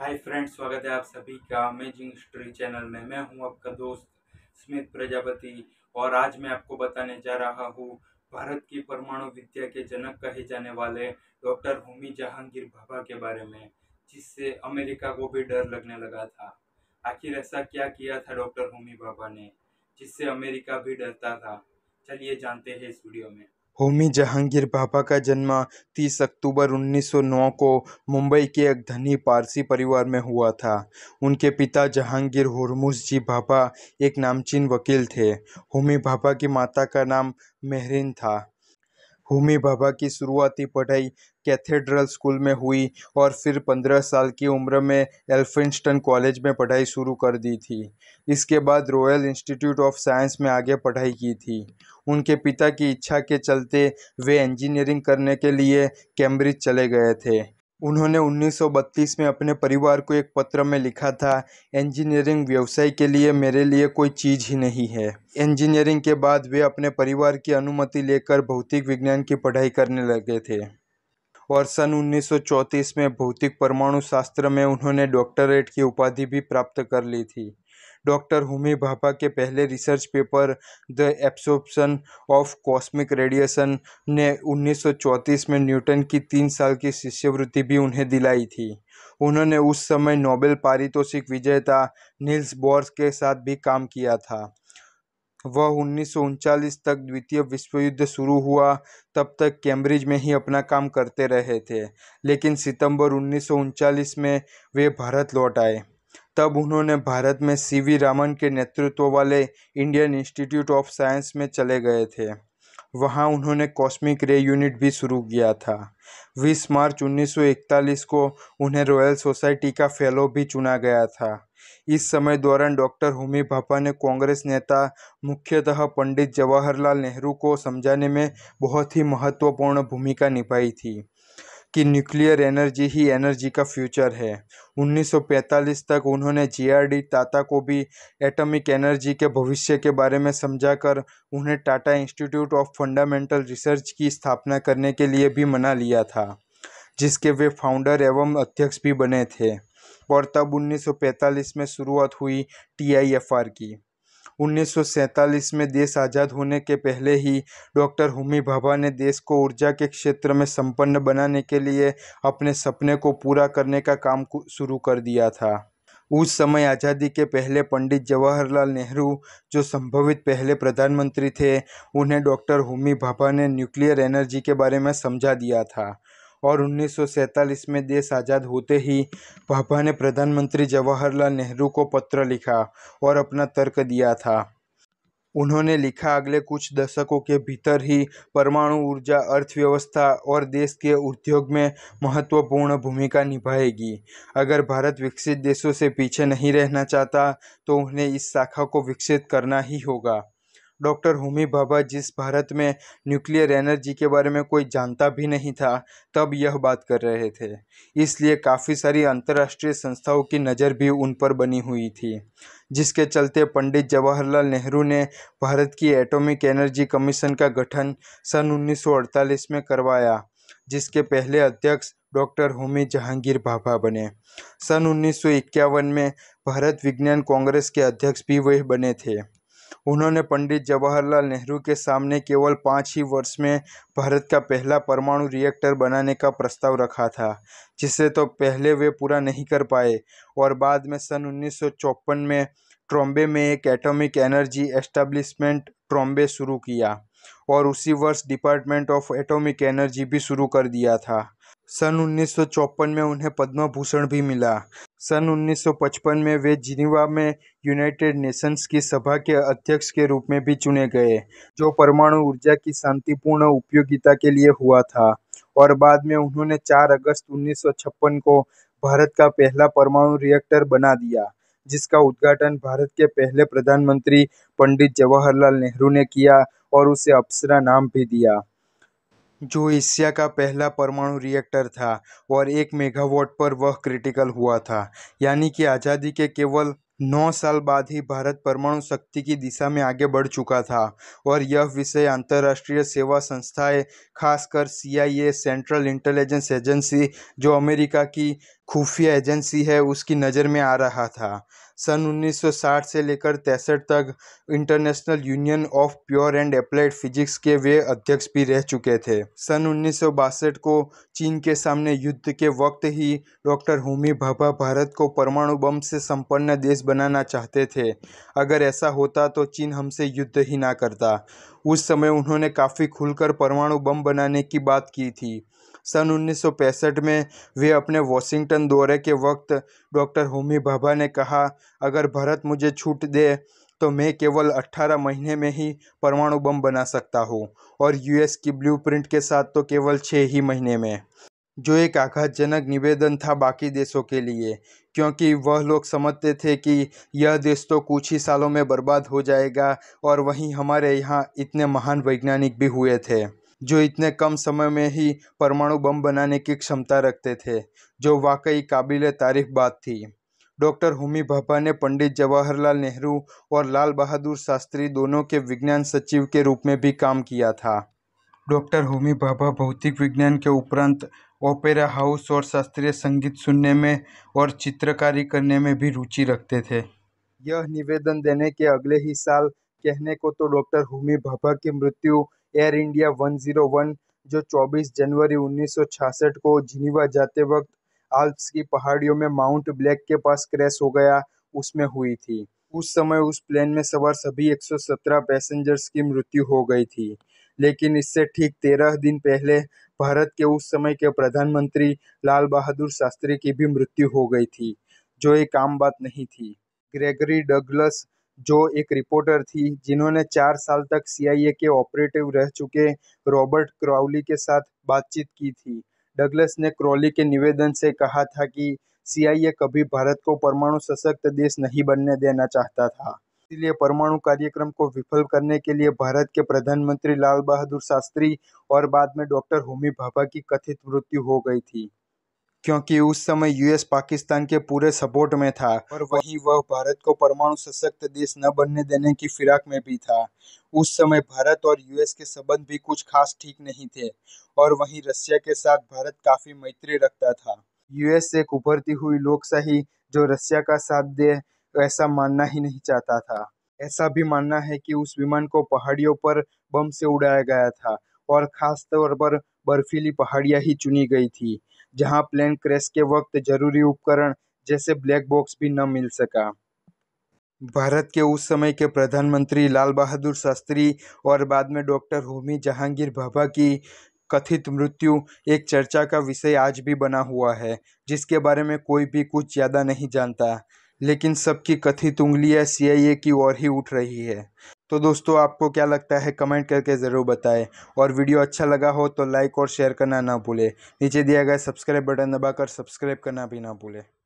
hi friends स्वागत है आप सभी का अमेजिंग स्टोरी चैनल में मैं हूं आपका दोस्त स्मित प्रजापति और आज मैं आपको बताने जा रहा हूं भारत की परमाणु विद्या के जनक कहे जाने वाले डॉक्टर होमी जहांगीर भाभा के बारे में जिससे अमेरिका को भी डर लगने लगा था आखिर ऐसा क्या किया था डॉक्टर होमी भाभा ने जिससे अमेरिका भी डरता था चलिए जानते हैं इस वीडियो में होमी जहांगीर भाभा का जन्म तीस अक्टूबर 1909 को मुंबई के एक धनी पारसी परिवार में हुआ था उनके पिता जहांगीर हुरमुस जी भाभा एक नामचीन वकील थे होमी भाभा की माता का नाम मेहरिन था होमी भाभा की शुरुआती पढ़ाई कैथेड्रल स्कूल में हुई और फिर पंद्रह साल की उम्र में एल्फिंस्टन कॉलेज में पढ़ाई शुरू कर दी थी इसके बाद रॉयल इंस्टीट्यूट ऑफ साइंस में आगे पढ़ाई की थी उनके पिता की इच्छा के चलते वे इंजीनियरिंग करने के लिए कैम्ब्रिज चले गए थे उन्होंने 1932 में अपने परिवार को एक पत्र में लिखा था इंजीनियरिंग व्यवसाय के लिए मेरे लिए कोई चीज़ ही नहीं है इंजीनियरिंग के बाद वे अपने परिवार की अनुमति लेकर भौतिक विज्ञान की पढ़ाई करने लगे थे और सन उन्नीस में भौतिक परमाणु शास्त्र में उन्होंने डॉक्टरेट की उपाधि भी प्राप्त कर ली थी डॉक्टर होमी भाभा के पहले research paper the absorption of cosmic radiation ने 1934 में न्यूटन की तीन साल की शिष्यवृत्ति भी उन्हें दिलाई थी उन्होंने उस समय नोबेल पारितोषिक विजेता नील्स बोर्स के साथ भी काम किया था वह उन्नीस तक द्वितीय विश्व युद्ध शुरू हुआ तब तक कैम्ब्रिज में ही अपना काम करते रहे थे लेकिन सितंबर उन्नीस में वे भारत लौट आए तब उन्होंने भारत में सी वी रामन के नेतृत्व वाले इंडियन इंस्टीट्यूट ऑफ साइंस में चले गए थे वहाँ उन्होंने कॉस्मिक रे यूनिट भी शुरू किया था 20 मार्च 1941 को उन्हें रॉयल सोसाइटी का फेलो भी चुना गया था इस समय दौरान डॉक्टर होमी भाभा ने कांग्रेस नेता मुख्यतः पंडित जवाहरलाल नेहरू को समझाने में बहुत ही महत्वपूर्ण भूमिका निभाई थी कि न्यूक्लियर एनर्जी ही एनर्जी का फ्यूचर है 1945 तक उन्होंने जीआरडी टाटा को भी एटॉमिक एनर्जी के भविष्य के बारे में समझाकर उन्हें Tata institute of fundamental research की स्थापना करने के लिए भी मना लिया था जिसके वे फाउंडर एवं अध्यक्ष भी बने थे और तब 1945 में शुरुआत हुई टीआईएफआर की उन्नीस में देश आज़ाद होने के पहले ही डॉक्टर होमी भाभा ने देश को ऊर्जा के क्षेत्र में संपन्न बनाने के लिए अपने सपने को पूरा करने का काम शुरू कर दिया था उस समय आज़ादी के पहले पंडित जवाहरलाल नेहरू जो संभवित पहले प्रधानमंत्री थे उन्हें डॉक्टर होमी भाभा ने न्यूक्लियर एनर्जी के बारे में समझा दिया था और उन्नीस में देश आज़ाद होते ही भाभा ने प्रधानमंत्री जवाहरलाल नेहरू को पत्र लिखा और अपना तर्क दिया था उन्होंने लिखा अगले कुछ दशकों के भीतर ही परमाणु ऊर्जा अर्थव्यवस्था और देश के उद्योग में महत्वपूर्ण भूमिका निभाएगी अगर भारत विकसित देशों से पीछे नहीं रहना चाहता तो उन्हें इस शाखा को विकसित करना ही होगा डॉक्टर होमी भाभा जिस भारत में न्यूक्लियर एनर्जी के बारे में कोई जानता भी नहीं था तब यह बात कर रहे थे इसलिए काफ़ी सारी अंतर्राष्ट्रीय संस्थाओं की नज़र भी उन पर बनी हुई थी जिसके चलते पंडित जवाहरलाल नेहरू ने भारत की एटॉमिक एनर्जी कमीशन का गठन सन 1948 में करवाया जिसके पहले अध्यक्ष डॉक्टर होमी जहांगीर भाभा बने सन 1951 में भारत विज्ञान कांग्रेस के अध्यक्ष भी वह बने थे उन्होंने पंडित जवाहरलाल नेहरू के सामने केवल पाँच ही वर्ष में भारत का पहला परमाणु रिएक्टर बनाने का प्रस्ताव रखा था जिसे तो पहले वे पूरा नहीं कर पाए और बाद में सन उन्नीस में ट्रॉम्बे में एक एटॉमिक एनर्जी एस्टेब्लिशमेंट ट्रॉम्बे शुरू किया और उसी वर्ष डिपार्टमेंट ऑफ एटॉमिक एनर्जी भी शुरू कर दिया था सन उन्नीस में उन्हें पद्म भूषण भी मिला सन 1955 में वे जिनेवा में यूनाइटेड नेशंस की सभा के अध्यक्ष के रूप में भी चुने गए जो परमाणु ऊर्जा की शांतिपूर्ण उपयोगिता के लिए हुआ था और बाद में उन्होंने 4 अगस्त 1956 को भारत का पहला परमाणु रिएक्टर बना दिया जिसका उद्घाटन भारत के पहले प्रधानमंत्री पंडित जवाहरलाल नेहरू ने किया और उसे अप्सरा नाम भी दिया जो एशिया का पहला परमाणु रिएक्टर था और एक मेगावाट पर वह क्रिटिकल हुआ था यानी कि आज़ादी के केवल नौ साल बाद ही भारत परमाणु शक्ति की दिशा में आगे बढ़ चुका था और यह विषय अंतर्राष्ट्रीय सेवा संस्थाएं खासकर सीआईए सेंट्रल इंटेलिजेंस एजेंसी जो अमेरिका की खुफिया एजेंसी है उसकी नज़र में आ रहा था सन 1960 से लेकर तैंसठ तक international union of pure and applied physics के वे अध्यक्ष भी रह चुके थे सन उन्नीस को चीन के सामने युद्ध के वक्त ही डॉक्टर होमी भाभा भारत को परमाणु बम से संपन्न देश बनाना चाहते थे अगर ऐसा होता तो चीन हमसे युद्ध ही ना करता उस समय उन्होंने काफ़ी खुलकर परमाणु बम बनाने की बात की थी सन उन्नीस में वे अपने वॉशिंगटन दौरे के वक्त डॉक्टर होमी भाभा ने कहा अगर भारत मुझे छूट दे तो मैं केवल 18 महीने में ही परमाणु बम बना सकता हूँ और यूएस की ब्लूप्रिंट के साथ तो केवल छः ही महीने में जो एक आघातजनक निवेदन था बाकी देशों के लिए क्योंकि वह लोग समझते थे कि यह देश तो कुछ ही सालों में बर्बाद हो जाएगा और वहीं हमारे यहाँ इतने महान वैज्ञानिक भी हुए थे जो इतने कम समय में ही परमाणु बम बनाने की क्षमता रखते थे जो वाकई काबिल तारीफ बात थी डॉक्टर होमी भाभा ने पंडित जवाहरलाल नेहरू और लाल बहादुर शास्त्री दोनों के विज्ञान सचिव के रूप में भी काम किया था डॉक्टर होमी भाभा भौतिक विज्ञान के उपरांत ओपेरा हाउस और शास्त्रीय संगीत सुनने में और चित्रकारी करने में भी रुचि रखते थे यह निवेदन देने के अगले ही साल कहने को तो डॉक्टर होमी भाभा की मृत्यु एयर इंडिया 101 जो 24 जनवरी 1966 को जिनीवा जाते वक्त आल्प्स की पहाड़ियों में माउंट ब्लैक के पास क्रैश हो गया उसमें हुई थी उस समय उस प्लेन में सवार सभी 117 पैसेंजर्स की मृत्यु हो गई थी लेकिन इससे ठीक तेरह दिन पहले भारत के उस समय के प्रधानमंत्री लाल बहादुर शास्त्री की भी मृत्यु हो गई थी जो एक आम बात नहीं थी ग्रेगरी डगलस जो एक रिपोर्टर थी जिन्होंने चार साल तक सीआईए के ऑपरेटिव रह चुके रॉबर्ट क्रॉली के साथ बातचीत की थी डगलस ने क्रॉली के निवेदन से कहा था कि सीआईए कभी भारत को परमाणु सशक्त देश नहीं बनने देना चाहता था इसलिए परमाणु कार्यक्रम को विफल करने के लिए भारत के प्रधानमंत्री लाल बहादुर शास्त्री और बाद में डॉक्टर होमी भाभा की कथित मृत्यु हो गई थी क्योंकि उस समय यूएस पाकिस्तान के पूरे सपोर्ट में था और वही वह भारत को परमाणु सशक्त देश न बनने देने की फिराक में भी था उस समय भारत और यूएस के संबंध भी कुछ खास ठीक नहीं थे और वहीं रशिया के साथ भारत काफ़ी मैत्री रखता था यूएस एक उभरती हुई लोकशाही जो रशिया का साथ दे ऐसा मानना ही नहीं चाहता था ऐसा भी मानना है कि उस विमान को पहाड़ियों पर बम से उड़ाया गया था और खास तौर पर बर्फीली पहाड़ियाँ ही चुनी गई थी जहां प्लेन क्रैश के वक्त जरूरी उपकरण जैसे ब्लैक बॉक्स भी न मिल सका भारत के उस समय के प्रधानमंत्री लाल बहादुर शास्त्री और बाद में डॉक्टर होमी जहांगीर भाभा की कथित मृत्यु एक चर्चा का विषय आज भी बना हुआ है जिसके बारे में कोई भी कुछ ज़्यादा नहीं जानता लेकिन सबकी कथित उंगलियां सीआईए की ओर ही उठ रही है तो दोस्तों आपको क्या लगता है कमेंट करके ज़रूर बताएं और वीडियो अच्छा लगा हो तो लाइक और शेयर करना ना भूलें नीचे दिया गया सब्सक्राइब बटन दबाकर सब्सक्राइब करना भी ना भूलें